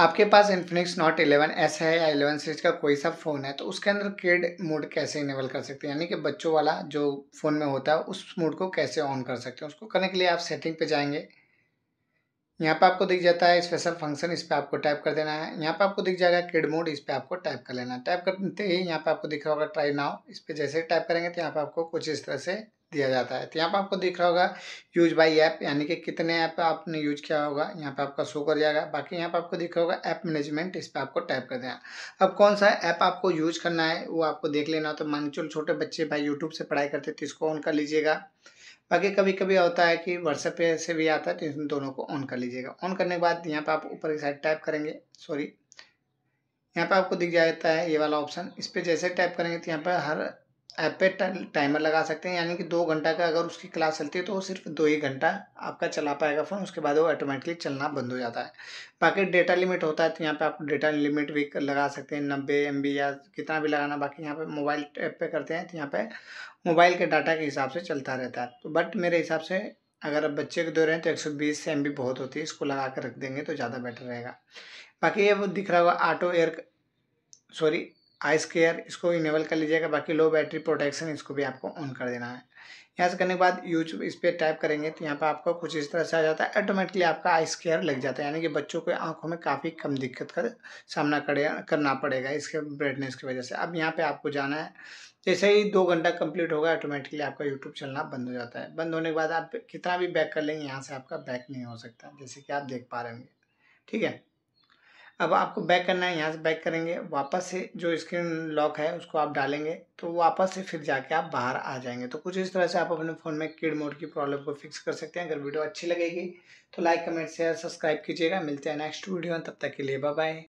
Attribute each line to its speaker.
Speaker 1: आपके पास Infinix note eleven S है या इलेवन सीरीज का कोई सा फ़ोन है तो उसके अंदर किड मोड कैसे इनेबल कर सकते हैं यानी कि बच्चों वाला जो फ़ोन में होता है उस मोड को कैसे ऑन कर सकते हैं उसको करने के लिए आप सेटिंग पे जाएंगे यहाँ पर आपको दिख जाता है स्पेशल फंक्शन इस पर आपको टाइप कर देना है यहाँ पर आपको दिख जाएगा किड मोड इस पर आपको टाइप कर लेना है टाइप करते ही यहाँ पर आपको दिख रहा होगा ट्राई नाउ इस पर जैसे टाइप करेंगे तो यहाँ पर आपको कुछ इस तरह से दिया जाता है तो यहाँ पर आपको दिख रहा होगा यूज बाई ऐप यानी कि कितने ऐप आपने यूज किया होगा यहाँ पे आपका शो कर जाएगा बाकी यहाँ पे आपको दिख रहा होगा ऐप मैनेजमेंट इस पर आपको टाइप कर देना अब कौन सा ऐप आपको यूज करना है वो आपको देख लेना तो मान चलो छोटे बच्चे भाई यूट्यूब से पढ़ाई करते तो इसको ऑन कर लीजिएगा बाकी कभी कभी होता है कि व्हाट्सएप पे से भी आता है तो इन दोनों को ऑन कर लीजिएगा ऑन करने के बाद यहाँ पर आप ऊपर की साइड टाइप करेंगे सॉरी यहाँ पर आपको दिख जाता है ये वाला ऑप्शन इस पर जैसे टाइप करेंगे तो यहाँ पर हर ऐप पे टाइमर लगा सकते हैं यानी कि दो घंटा का अगर उसकी क्लास चलती है तो वो सिर्फ दो ही घंटा आपका चला पाएगा फ़ोन उसके बाद वो ऑटोमेटिकली चलना बंद हो जाता है बाकी डेटा लिमिट होता है तो यहाँ पे आप डेटा लिमिट भी लगा सकते हैं नब्बे एम या कितना भी लगाना बाकी यहाँ पे मोबाइल ऐप पे करते हैं तो यहाँ पर मोबाइल के डाटा के हिसाब से चलता रहता है तो बट मेरे हिसाब से अगर आप बच्चे को दे रहे हैं तो एक सौ बीस एम बी बहुत होती है इसको लगा कर रख देंगे तो ज़्यादा बेटर रहेगा बाकी ये वो दिख रहा होगा auto air sorry ice care इसको इनेबल कर लीजिएगा बाकी लो बैटरी प्रोटेक्शन इसको भी आपको ऑन कर देना है यहाँ से करने के बाद यूट्यूब इस पर टाइप करेंगे तो यहाँ पर आपको कुछ इस तरह से आ जाता है ऑटोमेटिकली आपका आइस केयर लग जाता है यानी कि बच्चों को आंखों में काफ़ी कम दिक्कत का सामना करे करना पड़ेगा इसके ब्राइटनेस की वजह से अब यहाँ पर आपको जाना है जैसे ही दो घंटा कंप्लीट होगा ऑटोमेटिकली आपका यूट्यूब चलना बंद हो जाता है बंद होने के बाद आप कितना भी बैक कर लेंगे यहाँ से आपका बैक नहीं हो सकता जैसे कि आप देख पा रहे होंगे ठीक है अब आपको बैक करना है यहाँ से बैक करेंगे वापस से जो स्क्रीन लॉक है उसको आप डालेंगे तो वापस से फिर जाके आप बाहर आ जाएंगे तो कुछ इस तरह से आप अपने फ़ोन में किड मोड की प्रॉब्लम को फिक्स कर सकते हैं अगर वीडियो अच्छी लगेगी तो लाइक कमेंट शेयर सब्सक्राइब कीजिएगा मिलते हैं नेक्स्ट वीडियो तब तक के लिए बाय